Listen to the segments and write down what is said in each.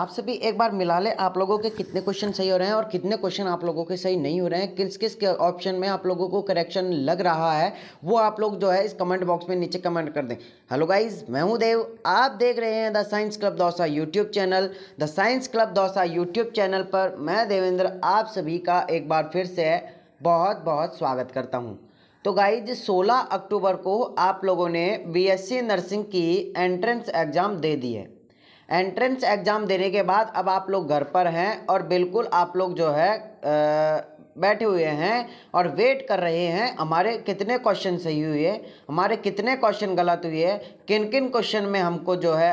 आप सभी एक बार मिला लें आप लोगों के कितने क्वेश्चन सही हो रहे हैं और कितने क्वेश्चन आप लोगों के सही नहीं हो रहे हैं किस किस के ऑप्शन में आप लोगों को करेक्शन लग रहा है वो आप लोग जो है इस कमेंट बॉक्स में नीचे कमेंट कर दें हेलो गाइज मैं हूं देव आप देख रहे हैं the science club Dausa YouTube channel the science club Dausa YouTube channel पर मैं देवेंद्र आप सभी का एक बार फिर से बहुत बहुत स्वागत करता हूँ तो गाइज 16 अक्टूबर को आप लोगों ने बीएससी नर्सिंग की एंट्रेंस एग्ज़ाम दे दी है एंट्रेंस एग्ज़ाम देने के बाद अब आप लोग घर पर हैं और बिल्कुल आप लोग जो है बैठे हुए हैं और वेट कर रहे हैं हमारे कितने क्वेश्चन सही हुए हमारे कितने क्वेश्चन गलत हुए किन किन क्वेश्चन में हमको जो है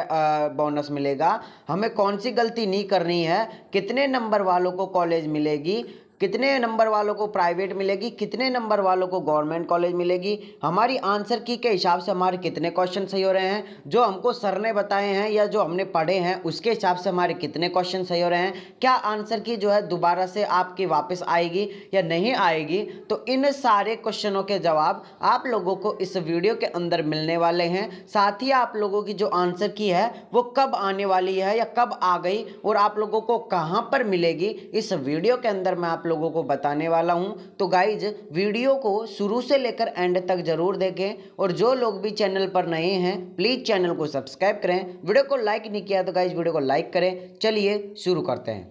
बोनस मिलेगा हमें कौन सी गलती नहीं करनी है कितने नंबर वालों को कॉलेज मिलेगी कितने नंबर वालों को प्राइवेट मिलेगी कितने नंबर वालों को गवर्नमेंट कॉलेज मिलेगी हमारी आंसर की के हिसाब से हमारे कितने क्वेश्चन सही हो रहे हैं जो हमको सर ने बताए हैं या जो हमने पढ़े हैं उसके हिसाब से हमारे कितने क्वेश्चन सही हो रहे हैं क्या आंसर की जो है दोबारा से आपकी वापस आएगी या नहीं आएगी तो इन सारे क्वेश्चनों के जवाब आप लोगों को इस वीडियो के अंदर मिलने वाले हैं साथ ही आप लोगों की जो आंसर की है वो कब आने वाली है या कब आ गई और आप लोगों को कहाँ पर मिलेगी इस वीडियो के अंदर मैं आप लोगों को बताने वाला हूँ तो गाइज वीडियो को शुरू से लेकर एंड तक जरूर देखें और जो लोग भी चैनल पर नए हैं प्लीज़ चैनल को सब्सक्राइब करें वीडियो को लाइक नहीं किया तो गाइज वीडियो को लाइक करें चलिए शुरू करते हैं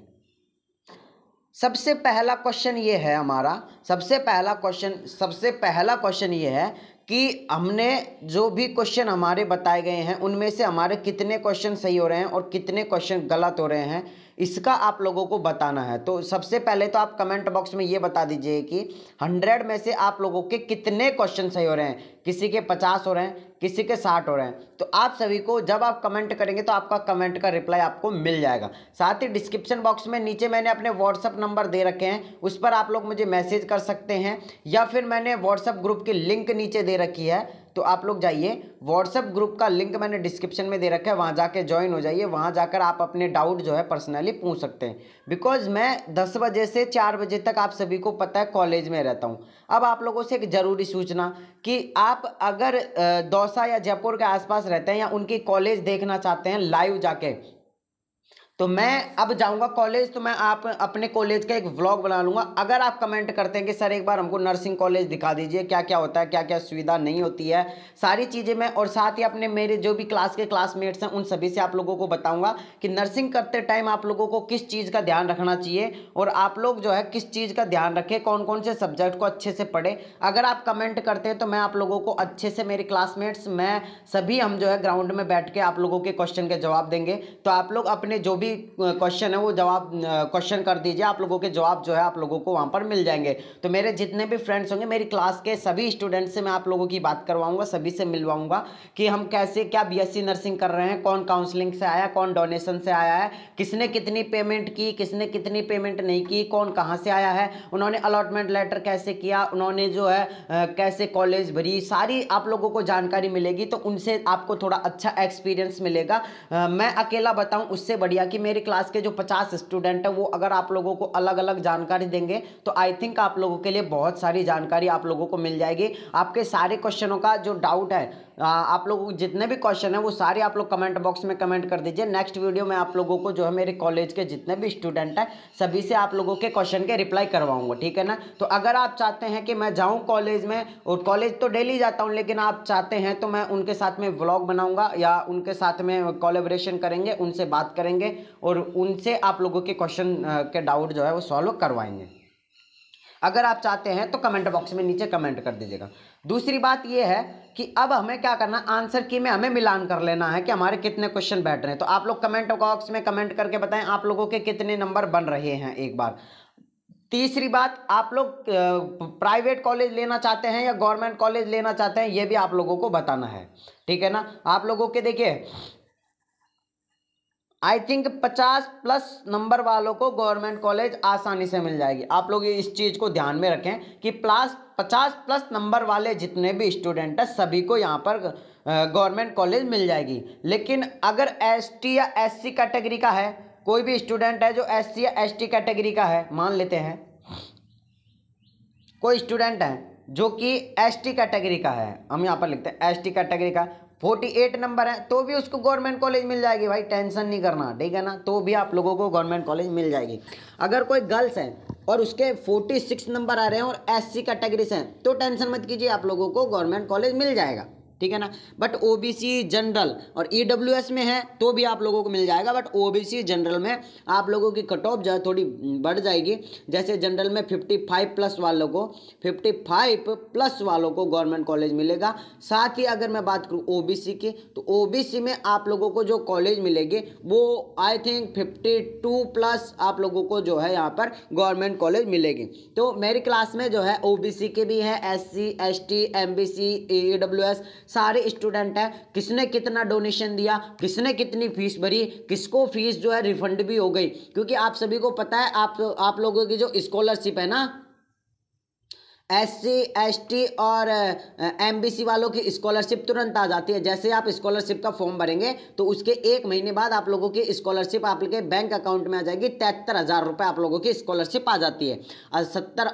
सबसे पहला क्वेश्चन ये है हमारा सबसे पहला क्वेश्चन सबसे पहला क्वेश्चन ये है कि हमने जो भी क्वेश्चन हमारे बताए गए हैं उनमें से हमारे कितने क्वेश्चन सही हो रहे हैं और कितने क्वेश्चन गलत हो रहे हैं इसका आप लोगों को बताना है तो सबसे पहले तो आप कमेंट बॉक्स में ये बता दीजिए कि हंड्रेड में से आप लोगों के कितने क्वेश्चन सही हो रहे हैं किसी के पचास हो रहे हैं किसी के साठ हो रहे हैं तो आप सभी को जब आप कमेंट करेंगे तो आपका कमेंट का रिप्लाई आपको मिल जाएगा साथ ही डिस्क्रिप्शन बॉक्स में नीचे मैंने अपने व्हाट्सअप नंबर दे रखे हैं उस पर आप लोग मुझे मैसेज कर सकते हैं या फिर मैंने व्हाट्सअप ग्रुप की लिंक नीचे दे रखी है तो आप लोग जाइए व्हाट्सएप ग्रुप का लिंक मैंने डिस्क्रिप्शन में दे रखा है वहाँ जाके ज्वाइन हो जाइए वहाँ जाकर आप अपने डाउट जो है पर्सनली पूछ सकते हैं बिकॉज मैं दस बजे से चार बजे तक आप सभी को पता है कॉलेज में रहता हूँ अब आप लोगों से एक ज़रूरी सूचना कि आप अगर दौसा या जयपुर के आसपास रहते हैं या उनकी कॉलेज देखना चाहते हैं लाइव जाके तो मैं हम्म। अब जाऊंगा कॉलेज तो मैं आप अपने कॉलेज का एक व्लॉग बना लूंगा अगर आप कमेंट करते हैं कि सर एक बार हमको नर्सिंग कॉलेज दिखा दीजिए क्या क्या होता है क्या क्या सुविधा नहीं होती है सारी चीज़ें मैं और साथ ही अपने मेरे जो भी क्लास के क्लासमेट्स हैं उन सभी से आप लोगों को बताऊँगा कि नर्सिंग करते टाइम आप लोगों को किस चीज़ का ध्यान रखना चाहिए और आप लोग जो है किस चीज़ का ध्यान रखें कौन कौन से सब्जेक्ट को अच्छे से पढ़े अगर आप कमेंट करते हैं तो मैं आप लोगों को अच्छे से मेरे क्लासमेट्स मैं सभी हम जो है ग्राउंड में बैठ के आप लोगों के क्वेश्चन के जवाब देंगे तो आप लोग अपने जो भी भी क्वेश्चन है वो जवाब क्वेश्चन कर दीजिए आप लोगों के जवाब जो है आप लोगों को वहाँ पर मिल जाएंगे तो मेरे जितने भी फ्रेंड्स होंगे मेरी क्लास के सभी स्टूडेंट्स से मैं आप लोगों की बात करवाऊंगा सभी से मिलवाऊंगा कि हम कैसे क्या बी नर्सिंग कर रहे हैं कौन काउंसलिंग से आया कौन डोनेशन से आया है किसने कितनी पेमेंट की किसने कितनी पेमेंट नहीं की कौन कहाँ से आया है उन्होंने अलॉटमेंट लेटर कैसे किया उन्होंने जो है कैसे कॉलेज भरी सारी आप लोगों को जानकारी मिलेगी तो उनसे आपको थोड़ा अच्छा एक्सपीरियंस मिलेगा मैं अकेला बताऊँ उससे बढ़िया कि कि मेरे क्लास के जो पचास स्टूडेंट हैं वो अगर आप लोगों को अलग अलग जानकारी देंगे तो आई थिंक आप लोगों के लिए बहुत सारी जानकारी आप लोगों को मिल जाएगी आपके सारे क्वेश्चनों का जो डाउट है आप लोगों जितने भी क्वेश्चन हैं वो सारे आप लोग कमेंट बॉक्स में कमेंट कर दीजिए नेक्स्ट वीडियो में आप लोगों को जो है मेरे कॉलेज के जितने भी स्टूडेंट हैं सभी से आप लोगों के क्वेश्चन के रिप्लाई करवाऊंगा ठीक है ना तो अगर आप चाहते हैं कि मैं जाऊँ कॉलेज में और कॉलेज तो डेली जाता हूँ लेकिन आप चाहते हैं तो मैं उनके साथ में व्लॉग बनाऊँगा या उनके साथ में कॉलेब्रेशन करेंगे उनसे बात करेंगे और उनसे आप लोगों के क्वेश्चन के डाउट जो है वो सॉल्व करवाएंगे अगर आप चाहते हैं तो कमेंट बॉक्स में नीचे कमेंट कर दीजिएगा दूसरी बात यह है कि अब हमें क्या करना आंसर की में हमें मिलान कर लेना है कि हमारे कितने क्वेश्चन बैठ रहे हैं तो आप लोग कमेंट बॉक्स में कमेंट करके बताएं आप लोगों के कितने नंबर बन रहे हैं एक बार तीसरी बात आप लोग प्राइवेट कॉलेज लेना चाहते हैं या गवर्नमेंट कॉलेज लेना चाहते हैं ये भी आप लोगों को बताना है ठीक है ना आप लोगों के देखिए आई थिंक पचास प्लस नंबर वालों को गवर्नमेंट कॉलेज आसानी से मिल जाएगी आप लोग इस चीज़ को ध्यान में रखें कि प्लस पचास प्लस नंबर वाले जितने भी स्टूडेंट हैं सभी को यहाँ पर गवर्नमेंट कॉलेज मिल जाएगी लेकिन अगर एसटी या एससी कैटेगरी का है कोई भी स्टूडेंट है जो एससी या एसटी कैटेगरी का है मान लेते हैं कोई स्टूडेंट है जो कि टी कैटेगरी का है हम यहाँ पर लिखते हैं टी कैटेगरी का फोर्टी एट नंबर है तो भी उसको गवर्नमेंट कॉलेज मिल जाएगी भाई टेंशन नहीं करना ठीक है ना तो भी आप लोगों को गवर्नमेंट कॉलेज मिल जाएगी अगर कोई गर्ल्स हैं और उसके फोर्टी सिक्स नंबर आ रहे हैं और एस सी कैटेगरी से हैं तो टेंशन मत कीजिए आप लोगों को गवर्नमेंट कॉलेज मिल जाएगा ठीक है ना बट ओबीसी जनरल और ईडब्ल्यूएस e में है तो भी आप लोगों को मिल जाएगा बट ओबीसी जनरल में आप लोगों की कट ऑफ जो थोड़ी बढ़ जाएगी जैसे जनरल में 55 प्लस वालों को 55 प्लस वालों को गवर्नमेंट कॉलेज मिलेगा साथ ही अगर मैं बात करूँ ओबीसी की तो ओबीसी में आप लोगों को जो कॉलेज मिलेगी वो आई थिंक फिफ्टी प्लस आप लोगों को जो है यहाँ पर गवर्नमेंट कॉलेज मिलेगी तो मेरी क्लास में जो है ओ के भी हैं एस सी एस टी सारे स्टूडेंट हैं किसने कितना डोनेशन दिया किसने कितनी फीस भरी किसको फीस जो है रिफंड भी हो गई क्योंकि आप सभी को पता है आप आप लोगों की जो स्कॉलरशिप है ना एससी एसटी और एमबीसी वालों की स्कॉलरशिप तुरंत आ जाती है जैसे आप स्कॉलरशिप का फॉर्म भरेंगे तो उसके एक महीने बाद आप लोगों की स्कॉलरशिप आपके बैंक अकाउंट में आ जाएगी तिहत्तर हज़ार रुपये आप लोगों की स्कॉलरशिप आ जाती है सत्तर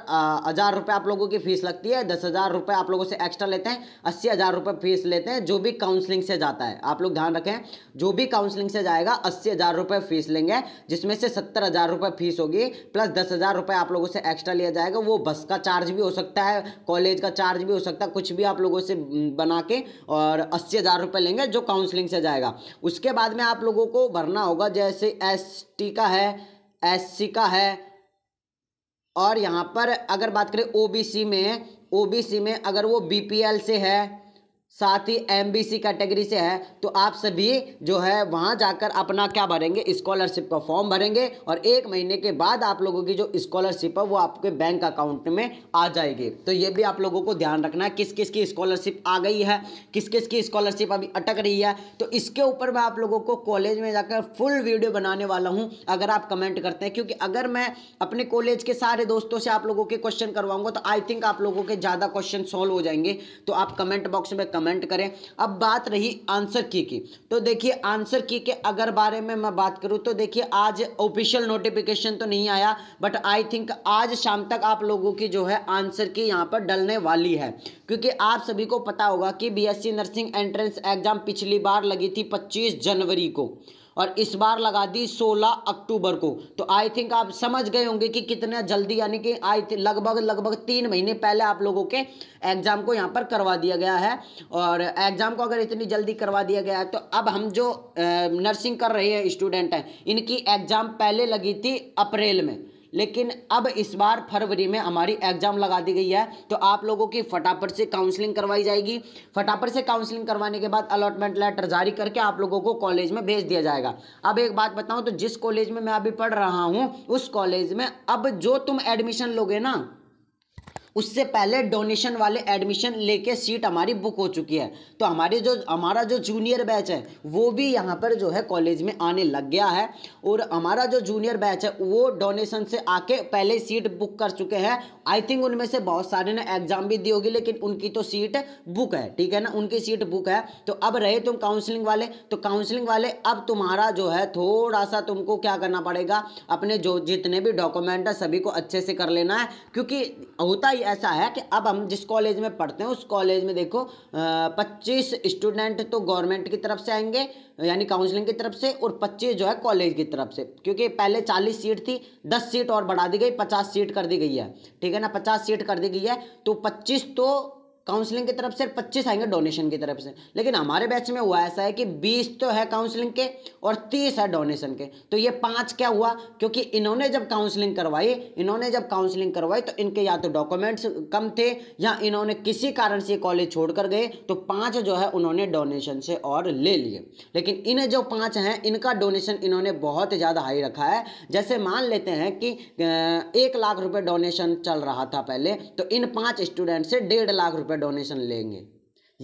हज़ार रुपये आप लोगों की फ़ीस लगती है दस हज़ार रुपये आप लोगों से एक्स्ट्रा लेते हैं अस्सी हज़ार रुपये फ़ीस लेते हैं जो भी काउंसलिंग से जाता है आप लोग ध्यान रखें जो भी काउंसलिंग से जाएगा अस्सी हज़ार रुपये फ़ीस लेंगे जिसमें से सत्तर हज़ार रुपये फ़ीस होगी प्लस दस हज़ार रुपये आप लोगों से एक्स्ट्रा लिया जाएगा वो बस का चार्ज भी हो सकता सकता है कॉलेज का चार्ज भी हो सकता है कुछ भी आप लोगों से बना के और अस्सी हज़ार रुपये लेंगे जो काउंसलिंग से जाएगा उसके बाद में आप लोगों को भरना होगा जैसे एस टी का है एस सी का है और यहाँ पर अगर बात करें ओ बी सी में ओ बी सी में अगर वो बी पी एल से है साथ ही एम बी सी कैटेगरी से है तो आप सभी जो है वहाँ जाकर अपना क्या भरेंगे स्कॉलरशिप का फॉर्म भरेंगे और एक महीने के बाद आप लोगों की जो स्कॉलरशिप है वो आपके बैंक अकाउंट में आ जाएगी तो ये भी आप लोगों को ध्यान रखना है किस किस की स्कॉलरशिप आ गई है किस किस की स्कॉलरशिप अभी अटक रही है तो इसके ऊपर मैं आप लोगों को कॉलेज में जाकर फुल वीडियो बनाने वाला हूँ अगर आप कमेंट करते हैं क्योंकि अगर मैं अपने कॉलेज के सारे दोस्तों से आप लोगों के क्वेश्चन करवाऊंगा तो आई थिंक आप लोगों के ज़्यादा क्वेश्चन सॉल्व हो जाएंगे तो आप कमेंट बॉक्स में कमेंट करें अब बात रही आंसर की की तो देखिए आंसर की के अगर बारे में मैं बात करूं तो देखिए आज ऑफिशियल नोटिफिकेशन तो नहीं आया बट आई थिंक आज शाम तक आप लोगों की जो है आंसर की यहां पर डलने वाली है क्योंकि आप सभी को पता होगा कि बीएससी नर्सिंग एंट्रेंस एग्जाम पिछली बार लगी थी 25 जनवरी को और इस बार लगा दी 16 अक्टूबर को तो आई थिंक आप समझ गए होंगे कि कितना जल्दी यानी कि आई लगभग लगभग तीन महीने पहले आप लोगों के एग्ज़ाम को यहाँ पर करवा दिया गया है और एग्ज़ाम को अगर इतनी जल्दी करवा दिया गया है तो अब हम जो नर्सिंग कर रहे हैं स्टूडेंट हैं इनकी एग्ज़ाम पहले लगी थी अप्रैल में लेकिन अब इस बार फरवरी में हमारी एग्ज़ाम लगा दी गई है तो आप लोगों की फटाफट से काउंसलिंग करवाई जाएगी फटाफट से काउंसलिंग करवाने के बाद अलॉटमेंट लेटर जारी करके आप लोगों को कॉलेज में भेज दिया जाएगा अब एक बात बताऊँ तो जिस कॉलेज में मैं अभी पढ़ रहा हूँ उस कॉलेज में अब जो तुम एडमिशन लोगे ना उससे पहले डोनेशन वाले एडमिशन लेके सीट हमारी बुक हो चुकी है तो हमारी जो हमारा जो जूनियर बैच है वो भी यहाँ पर जो है कॉलेज में आने लग गया है और हमारा जो जूनियर बैच है वो डोनेशन से आके पहले सीट बुक कर चुके हैं आई थिंक उनमें से बहुत सारे ने एग्जाम भी दी होगी लेकिन उनकी तो सीट बुक है ठीक है ना उनकी सीट बुक है तो अब रहे तुम काउंसलिंग वाले तो काउंसलिंग वाले अब तुम्हारा जो है थोड़ा सा तुमको क्या करना पड़ेगा अपने जो जितने भी डॉक्यूमेंट है सभी को अच्छे से कर लेना है क्योंकि होता ही ऐसा है कि अब हम जिस कॉलेज में पढ़ते हैं उस कॉलेज में देखो पच्चीस स्टूडेंट तो गवर्नमेंट की तरफ से आएंगे यानी काउंसलिंग की तरफ से और पच्चीस जो है कॉलेज की तरफ से क्योंकि पहले चालीस सीट थी दस सीट और बढ़ा दी गई पचास सीट कर दी गई है ठीक है ना पचास सीट कर दी गई है तो पच्चीस तो काउंसलिंग की तरफ से पच्चीस आएंगे डोनेशन की तरफ से लेकिन हमारे बैच में हुआ ऐसा है कि बीस तो है काउंसलिंग के और तीस है डोनेशन के तो ये पाँच क्या हुआ क्योंकि इन्होंने जब काउंसलिंग करवाई इन्होंने जब काउंसलिंग करवाई तो इनके या तो डॉक्यूमेंट्स कम थे या इन्होंने किसी कारण से कॉलेज छोड़ कर गए तो पाँच जो है उन्होंने डोनेशन से और ले लिए लेकिन इन जो पाँच हैं इनका डोनेशन इन्होंने बहुत ज़्यादा हाई रखा है जैसे मान लेते हैं कि एक लाख रुपये डोनेशन चल रहा था पहले तो इन पाँच स्टूडेंट से डेढ़ लाख रुपये रुपये डोनेशन लेंगे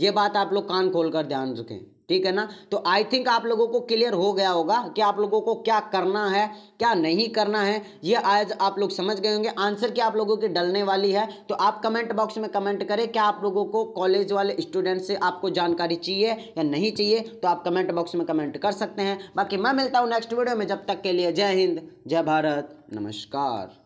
ये बात आप लोग कान खोल कर ध्यान रखें ठीक है ना तो आई थिंक आप लोगों को क्लियर हो गया होगा कि आप लोगों को क्या करना है क्या नहीं करना है ये आज आप लोग समझ गए होंगे आंसर क्या आप लोगों की डलने वाली है तो आप कमेंट बॉक्स में कमेंट करें क्या आप लोगों को कॉलेज वाले स्टूडेंट से आपको जानकारी चाहिए या नहीं चाहिए तो आप कमेंट बॉक्स में कमेंट कर सकते हैं बाकी मैं मिलता हूँ नेक्स्ट वीडियो में जब तक के लिए जय हिंद जय भारत नमस्कार